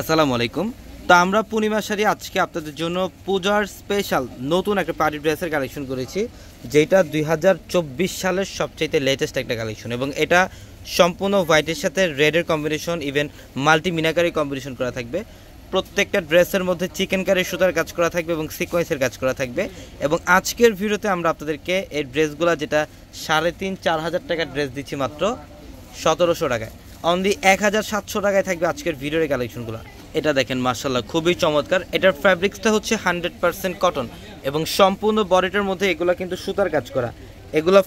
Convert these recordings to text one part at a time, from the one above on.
আসসালামু আলাইকুম তো আমরা পূর্ণিমা শাড়ি আজকে আপনাদের জন্য পূজার স্পেশাল নতুন একটা পার্টি ড্রেসের কালেকশন করেছি যেটা দুই সালের সবচাইতে লেটেস্ট একটা কালেকশন এবং এটা সম্পূর্ণ হোয়াইটের সাথে রেডের combination even multi meenakari combination করা থাকবে প্রত্যেকটা ড্রেসের মধ্যে চিকেন কারি সুতার কাজ করা থাকবে এবং সিকোয়েন্সের কাজ করা থাকবে এবং আজকের ভিডিওতে আমরা আপনাদেরকে এই ড্রেসগুলো যেটা সাড়ে তিন চার হাজার টাকার ড্রেস দিচ্ছি মাত্র সতেরোশো টাকায় অনলি এক হাজার সাতশো টাকায় থাকবে আজকের ভিডিওর কালেকশনগুলো এটা দেখেন মার্শাল্লাহ খুবই চমৎকার এটার ফ্যাব্রিক্সটা হচ্ছে হান্ড্রেড পারসেন্ট কটন এবং সম্পূর্ণ বডিটার মধ্যে এগুলো কিন্তু সুতার কাজ করা এগুলো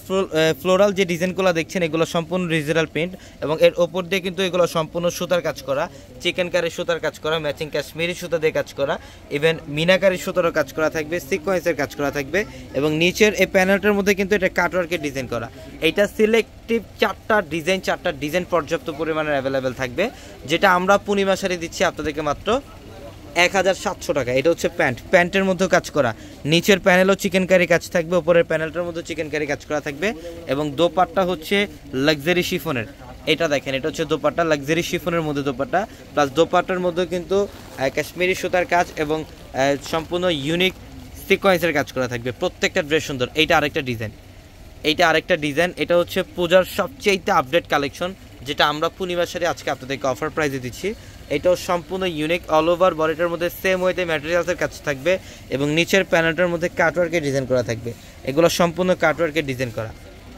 ফ্লোরাল যে ডিজাইনগুলো দেখছেন এগুলো সম্পূর্ণ ডিজিটাল প্রিন্ট এবং এর ওপর দিয়ে কিন্তু এগুলো সম্পূর্ণ সুতার কাজ করা চিকেন কারি সুতার কাজ করা ম্যাচিং কাশ্মীরি সুতা দিয়ে কাজ করা ইভেন মিনাকারি সুতারও কাজ করা থাকবে সিকোয়েন্সের কাজ করা থাকবে এবং নিচের এই প্যানেলটার মধ্যে কিন্তু এটা কাটওয়ার্কের ডিজাইন করা এটা সিলেক্টিভ চারটা ডিজাইন চারটা ডিজাইন পর্যাপ্ত পরিমাণের অ্যাভেলেবেল থাকবে যেটা আমরা পূর্ণিমা সারি দিচ্ছি আপনাদেরকে মাত্র এক হাজার সাতশো টাকা এটা হচ্ছে প্যান্ট প্যান্টের মধ্যে কাজ করা নিচের প্যানেলও চিকেন কারি কাজ থাকবে ওপরের প্যানেলটার মধ্যে চিকেন কারি কাজ করা থাকবে এবং দোপাট্টা হচ্ছে লাক্সারি শিফনের এটা দেখেন এটা হচ্ছে দোপাট্টা লাক্সারি শিফনের মধ্যে দোপাট্টা প্লাস দোপাট্টার মধ্যে কিন্তু কাশ্মীরি সুতার কাজ এবং সম্পূর্ণ ইউনিক সিকোয়েন্সের কাজ করা থাকবে প্রত্যেকটা ড্রেস সুন্দর এইটা আরেকটা ডিজাইন এইটা আরেকটা ডিজাইন এটা হচ্ছে পূজার সবচেয়েতে আপডেট কালেকশন যেটা আমরা পূর্ণিমাসারে আজকে আপনাদেরকে অফার প্রাইজে দিচ্ছি এটাও সম্পূর্ণ ইউনিক অল ওভার বডিটার মধ্যে সেম ওয়েতে ম্যাটেরিয়ালসের কাজ থাকবে এবং নিচের প্যানেলটার মধ্যে কাটওয়ার্কের ডিজাইন করা থাকবে এগুলো সম্পূর্ণ কাটওয়ার্কের ডিজাইন করা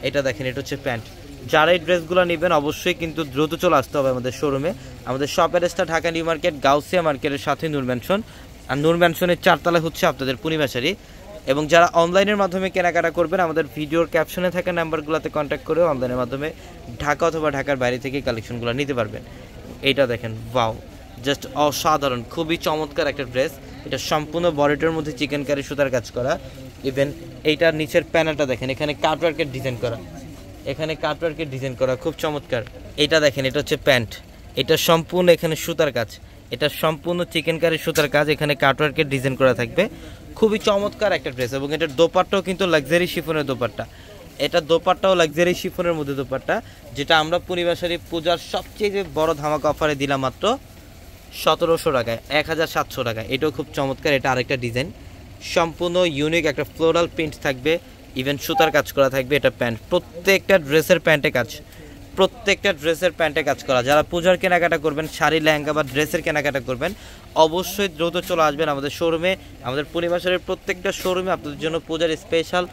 এটা দেখেন এটা হচ্ছে প্যান্ট যারা এই ড্রেসগুলো নেবেন অবশ্যই কিন্তু দ্রুত চলে আসতে হবে আমাদের শোরুমে আমাদের শপ অ্যাড্রেসটা ঢাকা নিউ মার্কেট গাউসিয়া মার্কেটের সাথে নূর ম্যানশন আর নূর ম্যানশনের চারতলা হচ্ছে আপনাদের পূর্ণিমাশারি এবং যারা অনলাইনের মাধ্যমে কেনাকাটা করবেন আমাদের ভিডিওর ক্যাপশনে থাকা নাম্বারগুলোতে কন্ট্যাক্ট করে অনলাইনের মাধ্যমে ঢাকা অথবা ঢাকার বাইরে থেকে কালেকশনগুলো নিতে পারবেন এটা দেখেন বাউ জাস্ট অসাধারণ খুবই চমৎকার একটা ড্রেস এটা সম্পূর্ণ বডিটার মধ্যে চিকেন কারি সুতার কাজ করা ইভেন এইটার নিচের প্যানেলটা দেখেন এখানে কাটওয়ার্কের ডিজাইন করা এখানে কাটওয়ার্কের ডিজাইন করা খুব চমৎকার এটা দেখেন এটা হচ্ছে প্যান্ট এটা সম্পূর্ণ এখানে সুতার কাজ এটা সম্পূর্ণ চিকেন কারি সুতার কাজ এখানে কাটওয়ার্কের ডিজাইন করা থাকবে খুবই চমৎকার একটা ড্রেস এবং এটার দোপারটাও কিন্তু লাক্সারি শিফনের দোপারটা এটা দোপাট্টাও লাক্সারি শিফনের মধ্যে দোপাট্টা যেটা আমরা পরিবেশের পূজার সবচেয়ে যে বড় ধামাকা অফারে দিলাম মাত্র সতেরোশো টাকায় এক হাজার সাতশো টাকায় এটাও খুব চমৎকার এটা আরেকটা ডিজাইন সম্পূর্ণ ইউনিক একটা ফ্লোরাল প্রিন্ট থাকবে ইভেন সুতার কাজ করা থাকবে এটা প্যান্ট প্রত্যেকটা ড্রেসের প্যান্টে কাজ প্রত্যেকটা ড্রেসের প্যান্টে কাজ করা যারা পূজার কেনাকাটা করবেন শাড়ি লেহেঙ্গা বা ড্রেসের কেনাকাটা করবেন অবশ্যই দ্রুত চলে আসবেন আমাদের শোরুমে আমাদের পূর্ণিমাশারের প্রত্যেকটা শোরুমে আপনাদের জন্য পূজার স্পেশাল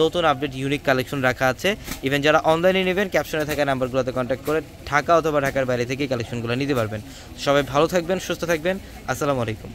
নতুন আপডেট ইউনিক কালেকশন রাখা আছে ইভেন যারা অনলাইনে নেবেন ক্যাপশনে থাকা নাম্বারগুলোতে কন্ট্যাক্ট করে ঢাকা অথবা ঢাকার বাইরে থেকে কালেকশনগুলো নিতে পারবেন সবাই ভালো থাকবেন সুস্থ থাকবেন আসসালামু আলাইকুম